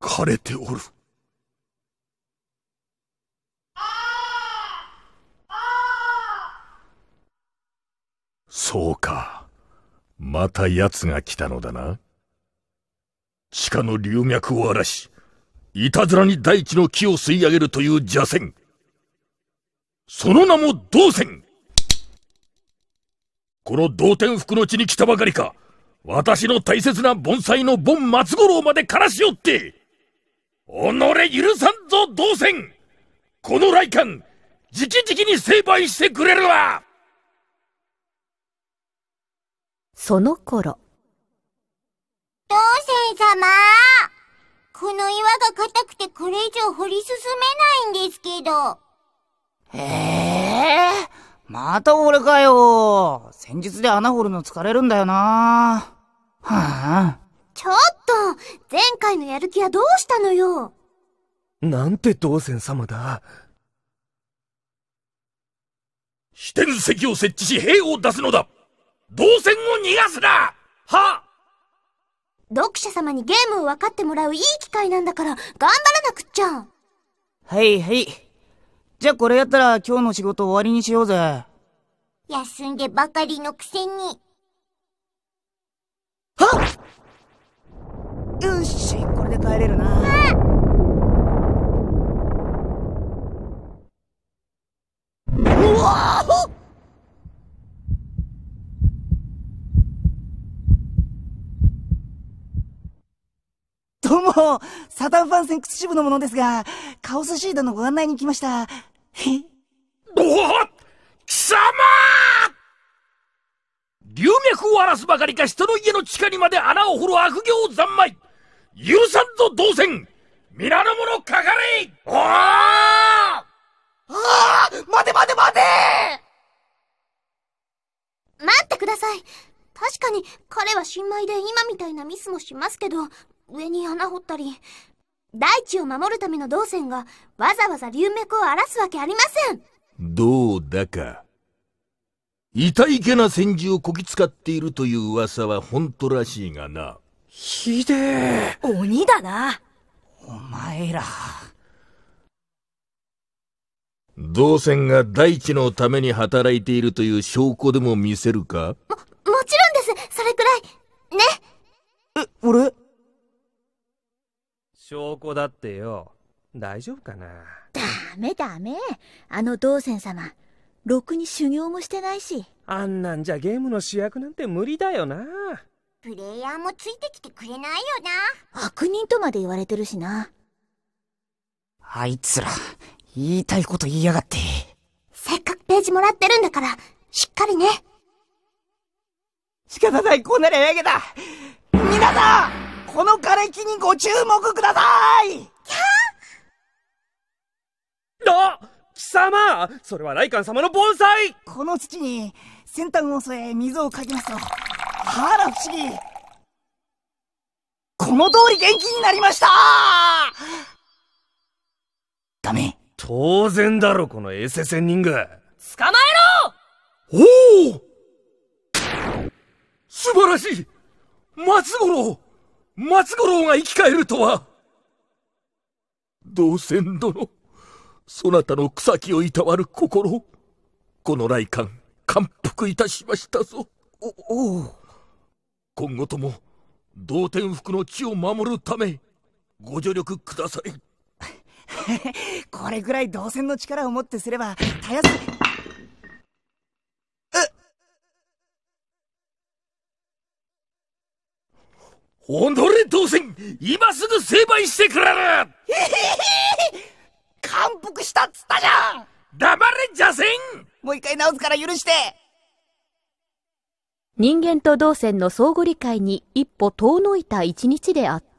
枯れておる。そうか。また奴が来たのだな。地下の流脈を荒らし、いたずらに大地の木を吸い上げるという邪仙。その名も銅戦この同点福の地に来たばかりか、私の大切な盆栽の盆松五郎までからしよって己許さんぞ銅戦この来館、じきじきに成敗してくれるわその頃。銅生様この岩が硬くてこれ以上掘り進めないんですけど。ええー、また俺かよ。先日で穴掘るの疲れるんだよな。はあ。ちょっと前回のやる気はどうしたのよなんて道仙様だ。支店席を設置し兵を出すのだ道仙を逃がすなはっ読者様にゲームを分かってもらういい機会なんだから、頑張らなくっちゃ。はいはい。じゃあこれやったら今日の仕事終わりにしようぜ。休んでばかりのくせに。はっよし、これで帰れるな。どうも、サタンファンセン屈支部の者ですが、カオスシードのご案内に来ました。へどお貴様流脈を荒らすばかりか人の家の地下にまで穴を掘る悪行三昧許さんぞ同然皆の者かかれおーああ待て待て待て待ってください確かに彼は新米で今みたいなミスもしますけど上に穴掘ったり、大地を守るための銅線がわざわざ流脈を荒らすわけありませんどうだか。痛いけな戦時をこき使っているという噂は本当らしいがな。ひでえ。鬼だな。お前ら。銅線が大地のために働いているという証拠でも見せるかも、もちろんです。それくらい。ね。え、俺証拠だってよ大丈夫かなダメダメあの道仙様ろくに修行もしてないしあんなんじゃゲームの主役なんて無理だよなプレイヤーもついてきてくれないよな悪人とまで言われてるしなあいつら言いたいこと言いやがってせっかくページもらってるんだからしっかりね仕方ないこんなりゃやげだ皆さんこの枯れ木にご注目くださいあ貴様それはライカン様の盆栽この土に先端を添え水をかけますとあら不思議この通り元気になりましたダメ当然だろこの衛生仙人が捕まえろおお素晴らしい松五郎松五郎が生き返るとは道仙殿、そなたの草木をいたわる心、この来館、感服いたしましたぞ。お、お今後とも、道天服の地を守るため、ご助力ください。これぐらい動線の力を持ってすれば、たやすれ当選今すぐ成敗してくれる 感服したっつったじゃん黙れじゃせんもう一回直すから許して人間と同線の相互理解に一歩遠のいた一日であった。